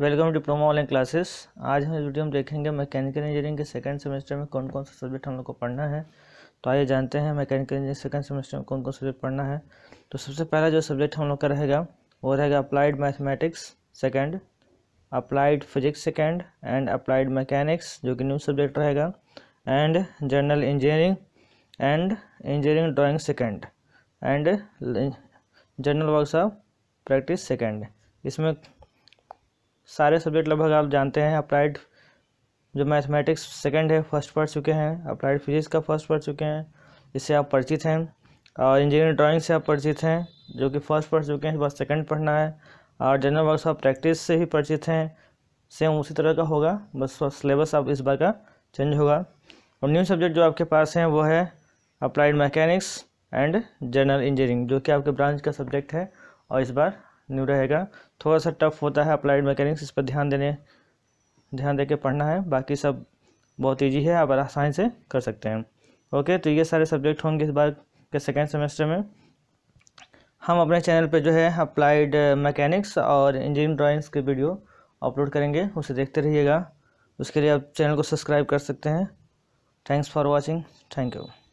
welcome diploma online classes आज हम इस वीडियो में देखेंगे मैकेनिकल इंजीनियरिंग के सेकंड सेमेस्टर में कौन कौन सा सब्जेक्ट हम लोग को पढ़ना है तो आइए जानते हैं मैकेनिकल इंजीनियरिंग सेकंड सेमेस्टर में कौन कौन सब्जेक्ट पढ़ना है तो सबसे पहला जो सब्जेक्ट हम लोग का रहेगा वो रहेगा applied mathematics second applied physics second and applied mechanics जो कि न्यू सब्जेक्ट रहेगा and general engineering and engineering drawing second and general workshop practice second इसमें सारे सब्जेक्ट लगभग आप जानते हैं अप्लाइड जो मैथमेटिक्स सेकंड है फर्स्ट पढ़ चुके हैं अप्लाइड फिजिक्स का फर्स्ट पढ़ चुके हैं इससे आप परिचित हैं और इंजीनियरिंग ड्राइंग से आप परिचित हैं जो कि फर्स्ट पढ़ चुके हैं बस सेकंड पढ़ना है और जनरल वर्क आप प्रैक्टिस से ही परिचित हैं सेम उसी तरह का होगा बस सिलेबस अब इस बार का चेंज होगा और न्यू सब्जेक्ट जो आपके पास हैं वो है applied mechanics and general engineering जो कि आपके ब्रांच का सब्जेक्ट है और इस बार न्यू रहेगा थोड़ा सा टफ होता है अप्लाइड मैकेनिक्स इस पर ध्यान देने ध्यान दे के पढ़ना है बाकी सब बहुत ईजी है आप आसानी से कर सकते हैं ओके तो ये सारे सब्जेक्ट होंगे इस बार के सेकेंड सेमेस्टर में हम अपने चैनल पर जो है अप्लाइड मैकेनिक्स और इंजीनियरिंग ड्राइंग्स के वीडियो अपलोड करेंगे उसे देखते रहिएगा उसके लिए आप चैनल को सब्सक्राइब कर सकते हैं thanks for watching thank you